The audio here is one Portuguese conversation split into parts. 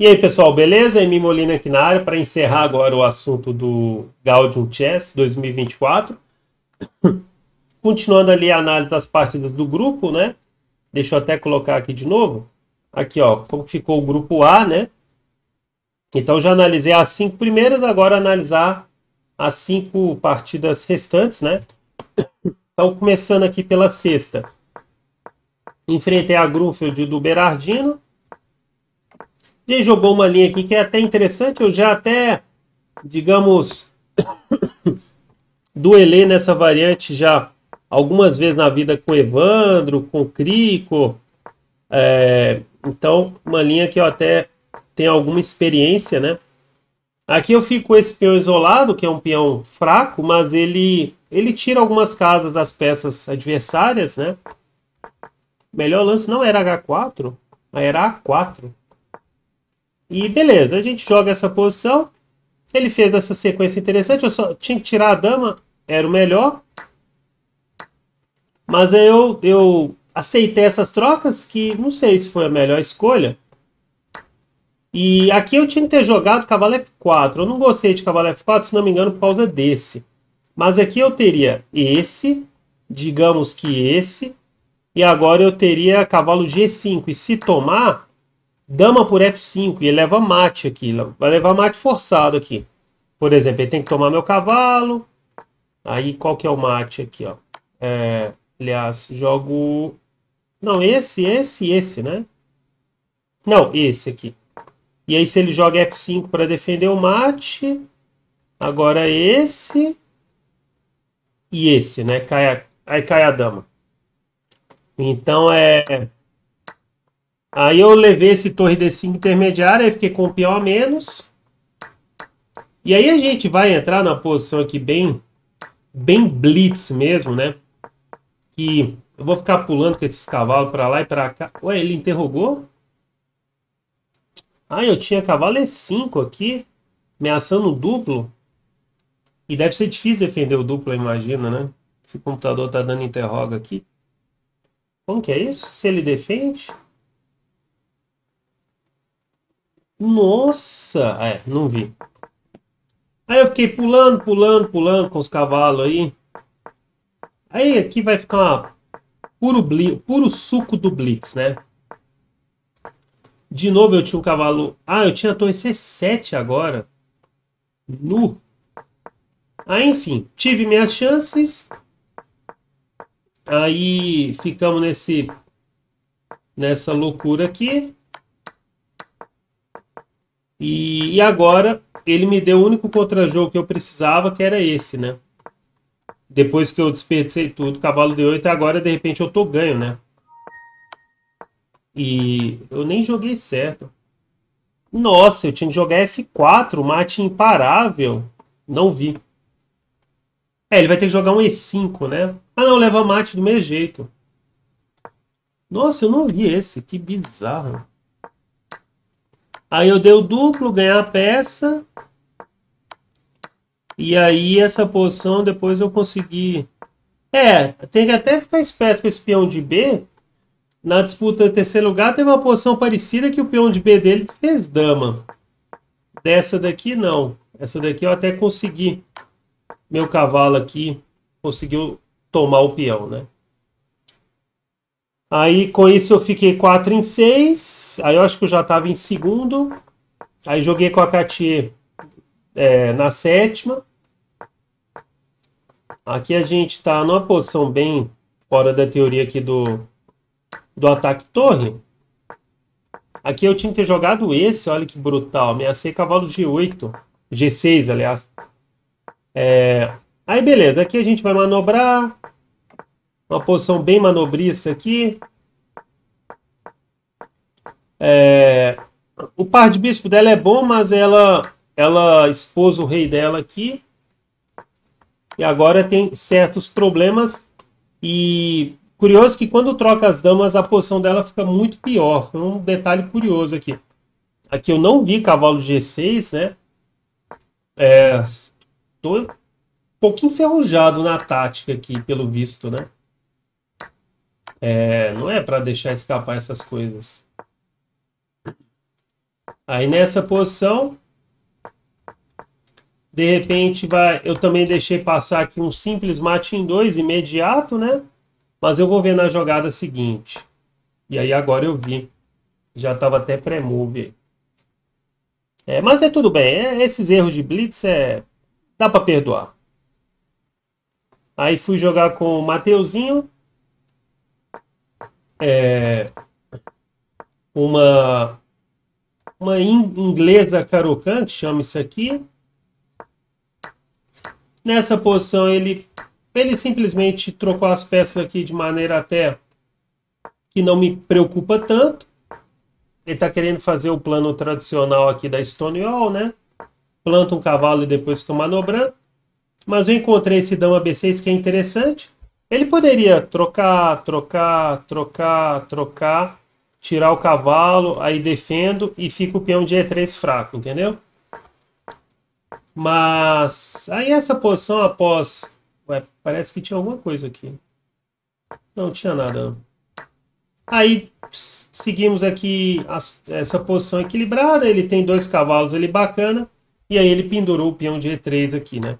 E aí, pessoal, beleza? Emi Molina aqui na área para encerrar agora o assunto do Gaudium Chess 2024. Continuando ali a análise das partidas do grupo, né? Deixa eu até colocar aqui de novo. Aqui, ó, como ficou o grupo A, né? Então já analisei as cinco primeiras, agora analisar as cinco partidas restantes, né? Então, começando aqui pela sexta. Enfrentei a Grunfeld do Berardino ele jogou uma linha aqui que é até interessante, eu já até, digamos, duelei nessa variante já algumas vezes na vida com Evandro, com Crico. É, então, uma linha que eu até tenho alguma experiência, né? Aqui eu fico com esse peão isolado, que é um peão fraco, mas ele, ele tira algumas casas das peças adversárias, né? Melhor lance não era H4, mas era A4. E beleza, a gente joga essa posição. Ele fez essa sequência interessante. Eu só tinha que tirar a dama, era o melhor. Mas eu, eu aceitei essas trocas, que não sei se foi a melhor escolha. E aqui eu tinha que ter jogado cavalo F4. Eu não gostei de cavalo F4, se não me engano, por causa desse. Mas aqui eu teria esse, digamos que esse. E agora eu teria cavalo G5. E se tomar, Dama por F5 e ele leva mate aqui. Vai levar mate forçado aqui. Por exemplo, ele tem que tomar meu cavalo. Aí qual que é o mate aqui, ó? É, aliás, jogo... Não, esse, esse esse, né? Não, esse aqui. E aí se ele joga F5 para defender o mate... Agora esse... E esse, né? Cai a... Aí cai a dama. Então é Aí eu levei esse torre D5 intermediário, aí fiquei com pior peão a menos. E aí a gente vai entrar na posição aqui bem, bem blitz mesmo, né? Que eu vou ficar pulando com esses cavalos para lá e para cá. Ué, ele interrogou? Ah, eu tinha cavalo E5 aqui, ameaçando o duplo. E deve ser difícil defender o duplo, imagina, né? Esse computador tá dando interroga aqui. Como que é isso? Se ele defende... Nossa! É, não vi. Aí eu fiquei pulando, pulando, pulando com os cavalos aí. Aí aqui vai ficar puro, puro suco do Blitz, né? De novo eu tinha um cavalo... Ah, eu tinha torre C7 agora. Nu! Aí, ah, enfim, tive minhas chances. Aí ficamos nesse nessa loucura aqui. E, e agora ele me deu o único contra-jogo que eu precisava, que era esse, né? Depois que eu desperdicei tudo, cavalo de 8, agora de repente eu tô ganho, né? E eu nem joguei certo. Nossa, eu tinha que jogar F4, mate imparável. Não vi. É, ele vai ter que jogar um E5, né? Ah não, leva mate do mesmo jeito. Nossa, eu não vi esse, que bizarro. Aí eu dei o duplo, ganhei a peça. E aí essa posição depois eu consegui... É, tem que até ficar esperto com esse peão de B. Na disputa do terceiro lugar teve uma posição parecida que o peão de B dele fez dama. Dessa daqui não. Essa daqui eu até consegui. Meu cavalo aqui conseguiu tomar o peão, né? Aí com isso eu fiquei 4 em 6. Aí eu acho que eu já estava em segundo. Aí joguei com a Katia é, na sétima. Aqui a gente está numa posição bem fora da teoria aqui do, do ataque torre. Aqui eu tinha que ter jogado esse, olha que brutal. Ameacei cavalo G8, G6, aliás. É, aí beleza, aqui a gente vai manobrar, uma posição bem manobrista aqui. É, o par de bispo dela é bom, mas ela, ela expôs o rei dela aqui. E agora tem certos problemas. E curioso que quando troca as damas, a posição dela fica muito pior. Um detalhe curioso aqui. Aqui eu não vi cavalo G6, né? É, um pouco enferrujado na tática aqui, pelo visto, né? É, não é para deixar escapar essas coisas. Aí nessa posição, de repente vai, eu também deixei passar aqui um simples mate em dois imediato, né? Mas eu vou ver na jogada seguinte. E aí agora eu vi. Já estava até pré-move. É, mas é tudo bem. É, esses erros de blitz é dá para perdoar. Aí fui jogar com o Mateuzinho é, uma, uma inglesa Karokan, que chama isso aqui. Nessa posição, ele, ele simplesmente trocou as peças aqui de maneira até que não me preocupa tanto. Ele está querendo fazer o plano tradicional aqui da Stonewall, né? Planta um cavalo e depois fica manobrando. Mas eu encontrei esse dama B6 que é interessante. Ele poderia trocar, trocar, trocar, trocar, tirar o cavalo, aí defendo e fica o peão de E3 fraco, entendeu? Mas aí essa posição após... Ué, parece que tinha alguma coisa aqui. Não tinha nada. Aí seguimos aqui essa posição equilibrada, ele tem dois cavalos ali bacana, e aí ele pendurou o peão de E3 aqui, né?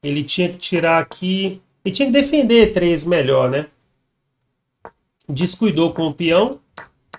Ele tinha que tirar aqui ele tinha que defender três melhor, né? Descuidou com o peão.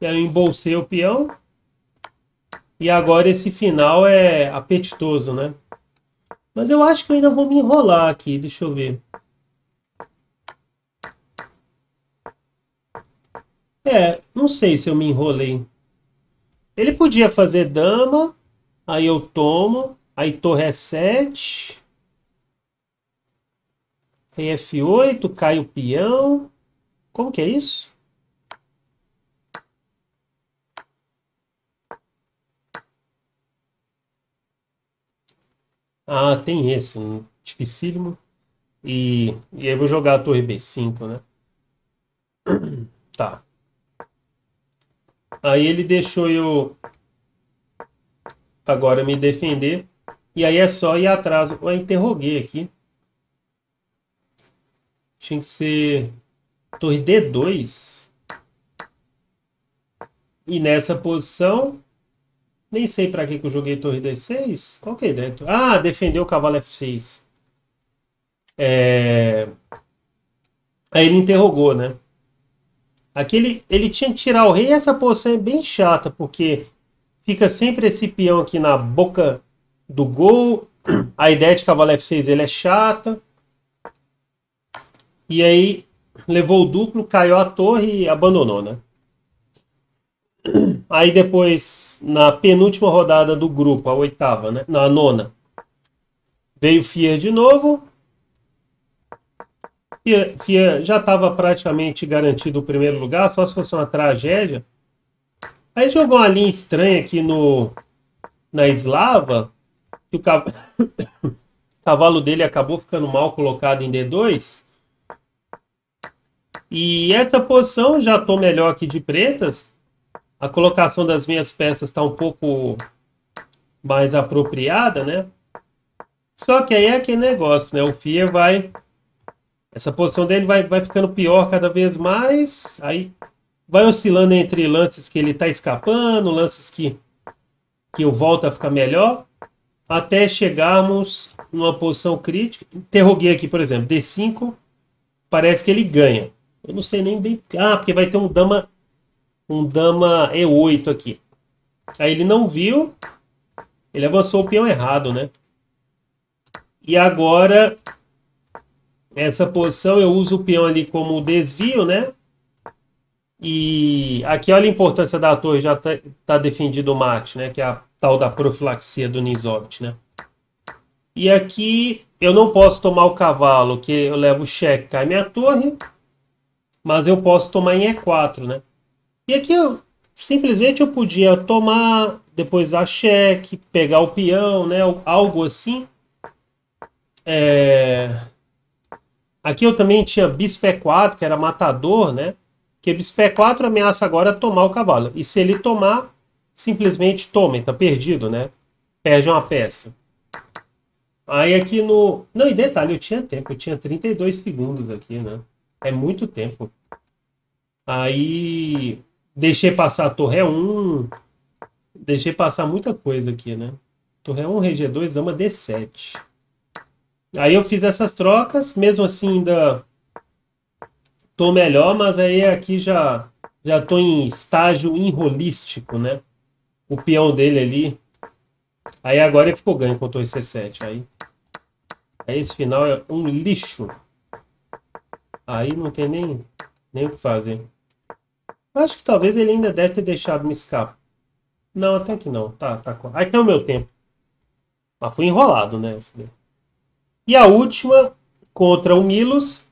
E aí eu embolsei o peão. E agora esse final é apetitoso, né? Mas eu acho que eu ainda vou me enrolar aqui. Deixa eu ver. É, não sei se eu me enrolei. Ele podia fazer dama, aí eu tomo, aí torre é Rei F8, cai o peão. Como que é isso? Ah, tem esse, né? dificílimo. E, e aí eu vou jogar a torre B5, né? Tá. Aí ele deixou eu agora me defender. E aí é só ir atrás. Eu interroguei aqui. Tinha que ser torre D2. E nessa posição, nem sei para que, que eu joguei torre D6. Qual que é dentro? Ah, defendeu o cavalo F6. É... Aí ele interrogou, né? Aqui ele, ele tinha que tirar o rei. Essa posição é bem chata, porque fica sempre esse peão aqui na boca do gol. A ideia de cavalo F6 ele é chata. E aí levou o duplo, caiu a torre e abandonou, né? Aí depois, na penúltima rodada do grupo, a oitava, né? Na nona, veio Fier de novo. Fier, Fier já estava praticamente garantido o primeiro lugar, só se fosse uma tragédia. Aí jogou uma linha estranha aqui no na Eslava, que o cavalo dele acabou ficando mal colocado em D2. E essa posição, já estou melhor aqui de pretas. A colocação das minhas peças está um pouco mais apropriada, né? Só que aí é aquele negócio, né? O Fia vai... Essa posição dele vai, vai ficando pior cada vez mais. Aí vai oscilando entre lances que ele está escapando, lances que, que eu volto a ficar melhor, até chegarmos numa posição crítica. Interroguei aqui, por exemplo, D5, parece que ele ganha. Eu não sei nem bem. Ah, porque vai ter um dama. Um dama E8 aqui. Aí ele não viu. Ele avançou o peão errado, né? E agora. Essa posição eu uso o peão ali como desvio, né? E aqui olha a importância da torre, já está tá defendido o mate, né? Que é a tal da profilaxia do Nisobt, né? E aqui eu não posso tomar o cavalo, que eu levo o cheque, cai minha torre mas eu posso tomar em E4, né? E aqui eu simplesmente eu podia tomar, depois dar cheque, pegar o peão, né? Algo assim. É... Aqui eu também tinha bispo E4, que era matador, né? Que bispo E4 ameaça agora tomar o cavalo. E se ele tomar, simplesmente toma, tá perdido, né? Perde uma peça. Aí aqui no... Não, e detalhe, eu tinha tempo, eu tinha 32 segundos aqui, né? É muito tempo. Aí deixei passar a Torre 1, deixei passar muita coisa aqui, né? Torre 1, rei G2, é dama D7. Aí eu fiz essas trocas, mesmo assim ainda tô melhor, mas aí aqui já já tô em estágio enrolístico, né? O peão dele ali. Aí agora ele ficou ganho com o C7 aí. Aí esse final é um lixo. Aí não tem nem nem o que fazer. Acho que talvez ele ainda deve ter deixado me escapar. Não, até que não. Tá, tá. Aqui é o meu tempo. Mas fui enrolado, né? E a última contra o Milos.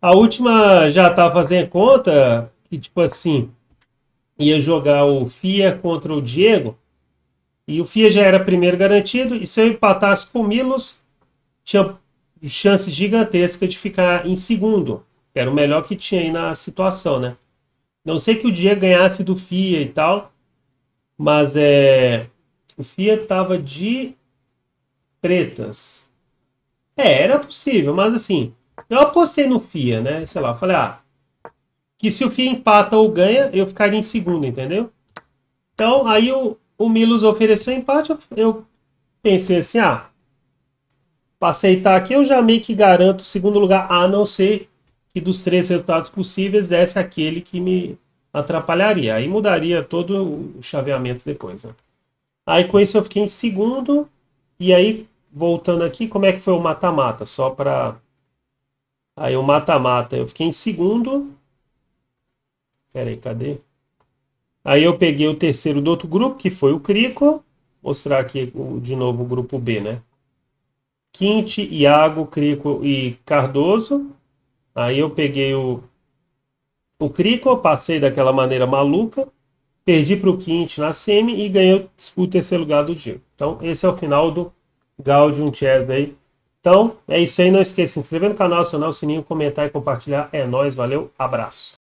A última já estava tá fazendo conta que, tipo assim, ia jogar o FIA contra o Diego. E o FIA já era primeiro garantido. E se eu empatasse com o Milos, tinha chance gigantesca de ficar em segundo. Era o melhor que tinha aí na situação, né? Não sei que o dia ganhasse do FIA e tal, mas é. O FIA tava de pretas. É, era possível, mas assim, eu apostei no FIA, né? Sei lá, falei, ah, que se o FIA empata ou ganha, eu ficaria em segundo, entendeu? Então, aí o, o Milos ofereceu empate, eu, pensei assim, ah, para aceitar aqui eu já meio que garanto o segundo lugar, a não ser que dos três resultados possíveis desse é aquele que me atrapalharia. Aí mudaria todo o chaveamento depois. Né? Aí com isso eu fiquei em segundo. E aí, voltando aqui, como é que foi o mata-mata? Só para. Aí o mata-mata, eu fiquei em segundo. Pera aí, cadê? Aí eu peguei o terceiro do outro grupo, que foi o Crico. Mostrar aqui de novo o grupo B, né? Quinte, Iago, Crico e Cardoso. Aí eu peguei o, o Crico, passei daquela maneira maluca, perdi para o Quinte na semi e ganhei o terceiro lugar do Giro. Então, esse é o final do Gaudium Chess aí. Então, é isso aí. Não esqueça de se inscrever no canal, acionar o sininho, comentar e compartilhar. É nóis, valeu, abraço.